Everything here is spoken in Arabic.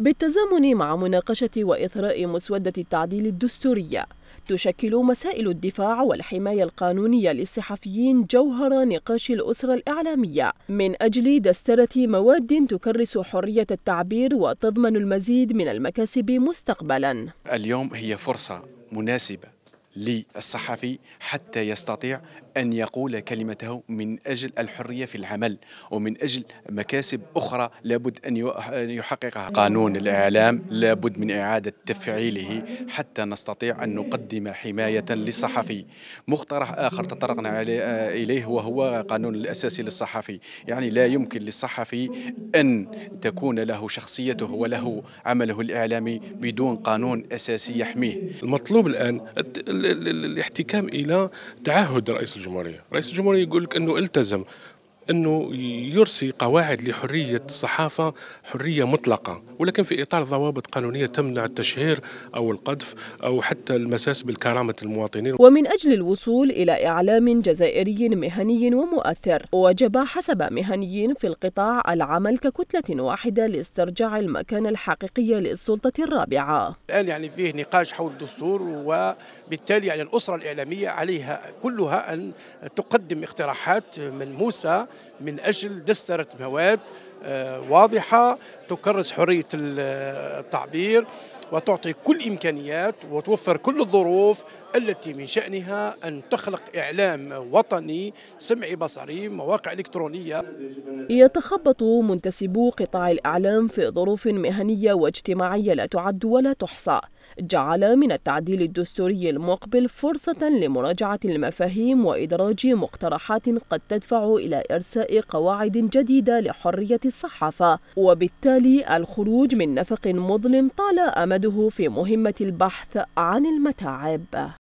بالتزامن مع مناقشة وإثراء مسودة التعديل الدستورية تشكل مسائل الدفاع والحماية القانونية للصحفيين جوهر نقاش الأسرة الإعلامية من أجل دسترة مواد تكرس حرية التعبير وتضمن المزيد من المكاسب مستقبلا اليوم هي فرصة مناسبة للصحفي حتى يستطيع أن يقول كلمته من أجل الحرية في العمل ومن أجل مكاسب أخرى لابد أن يحققها قانون الإعلام لابد من إعادة تفعيله حتى نستطيع أن نقدم حماية للصحفي مقترح آخر تطرقنا إليه وهو قانون الأساسي للصحفي يعني لا يمكن للصحفي أن تكون له شخصيته وله عمله الإعلامي بدون قانون أساسي يحميه المطلوب الآن الاحتكام إلى تعهد رئيس الجمهورية الجمهوريه رئيس الجمهوريه يقول لك انه التزم أنه يرسي قواعد لحرية الصحافة حرية مطلقة ولكن في إطار ضوابط قانونية تمنع التشهير أو القذف أو حتى المساس بالكرامة المواطنين ومن أجل الوصول إلى إعلام جزائري مهني ومؤثر وجب حسب مهنيين في القطاع العمل ككتلة واحدة لاسترجاع المكانة الحقيقية للسلطة الرابعة الآن يعني فيه نقاش حول الدستور وبالتالي يعني الأسرة الإعلامية عليها كلها أن تقدم اقتراحات ملموسة من أجل دسترة مواد آه، واضحة تكرس حرية آه، التعبير وتعطي كل إمكانيات وتوفر كل الظروف التي من شأنها أن تخلق إعلام وطني سمعي بصري مواقع إلكترونية يتخبط منتسبو قطاع الإعلام في ظروف مهنية واجتماعية لا تعد ولا تحصى جعل من التعديل الدستوري المقبل فرصة لمراجعة المفاهيم وإدراج مقترحات قد تدفع إلى إرساء قواعد جديدة لحرية الصحافة وبالتالي الخروج من نفق مظلم طال أمده في مهمة البحث عن المتاعب